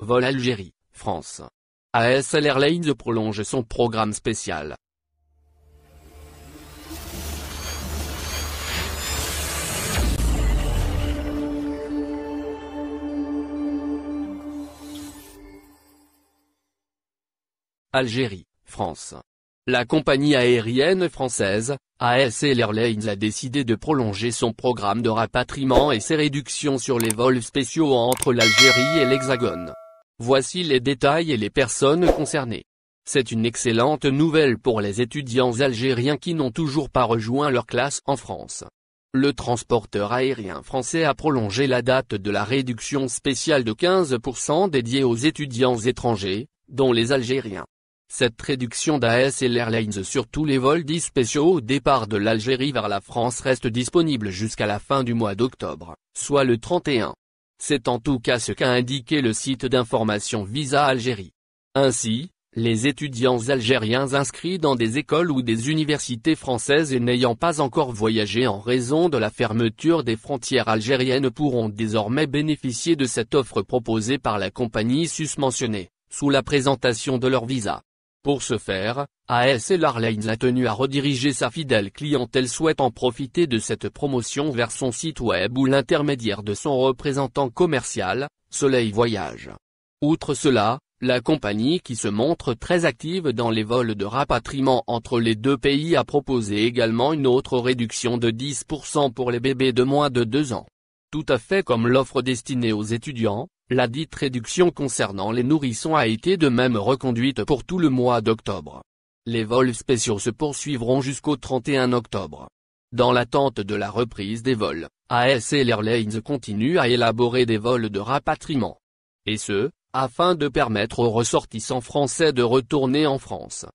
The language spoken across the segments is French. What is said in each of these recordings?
Vol Algérie, France. ASL Airlines prolonge son programme spécial. Algérie, France. La compagnie aérienne française, ASL Airlines a décidé de prolonger son programme de rapatriement et ses réductions sur les vols spéciaux entre l'Algérie et l'Hexagone. Voici les détails et les personnes concernées. C'est une excellente nouvelle pour les étudiants algériens qui n'ont toujours pas rejoint leur classe en France. Le transporteur aérien français a prolongé la date de la réduction spéciale de 15% dédiée aux étudiants étrangers, dont les Algériens. Cette réduction d'AS et sur tous les vols dits spéciaux au départ de l'Algérie vers la France reste disponible jusqu'à la fin du mois d'octobre, soit le 31. C'est en tout cas ce qu'a indiqué le site d'information Visa Algérie. Ainsi, les étudiants algériens inscrits dans des écoles ou des universités françaises et n'ayant pas encore voyagé en raison de la fermeture des frontières algériennes pourront désormais bénéficier de cette offre proposée par la compagnie susmentionnée, sous la présentation de leur visa. Pour ce faire, ASL Airlines a tenu à rediriger sa fidèle clientèle souhaitant profiter de cette promotion vers son site web ou l'intermédiaire de son représentant commercial, Soleil Voyage. Outre cela, la compagnie qui se montre très active dans les vols de rapatriement entre les deux pays a proposé également une autre réduction de 10% pour les bébés de moins de 2 ans. Tout à fait comme l'offre destinée aux étudiants, la dite réduction concernant les nourrissons a été de même reconduite pour tout le mois d'octobre. Les vols spéciaux se poursuivront jusqu'au 31 octobre. Dans l'attente de la reprise des vols, ASL Airlines continue à élaborer des vols de rapatriement. Et ce, afin de permettre aux ressortissants français de retourner en France.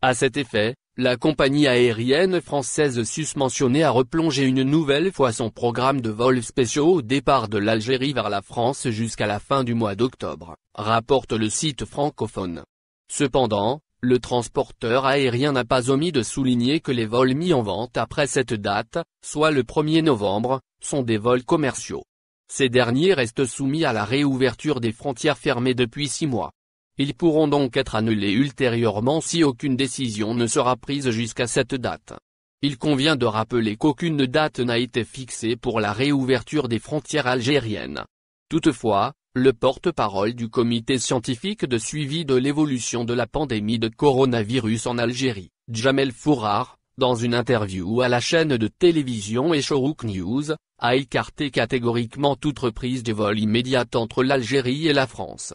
À cet effet, la compagnie aérienne française susmentionnée a replongé une nouvelle fois son programme de vols spéciaux au départ de l'Algérie vers la France jusqu'à la fin du mois d'octobre, rapporte le site francophone. Cependant, le transporteur aérien n'a pas omis de souligner que les vols mis en vente après cette date, soit le 1er novembre, sont des vols commerciaux. Ces derniers restent soumis à la réouverture des frontières fermées depuis six mois. Ils pourront donc être annulés ultérieurement si aucune décision ne sera prise jusqu'à cette date. Il convient de rappeler qu'aucune date n'a été fixée pour la réouverture des frontières algériennes. Toutefois, le porte-parole du comité scientifique de suivi de l'évolution de la pandémie de coronavirus en Algérie, Djamel Fourar, dans une interview à la chaîne de télévision Eshorouk News, a écarté catégoriquement toute reprise des vols immédiats entre l'Algérie et la France.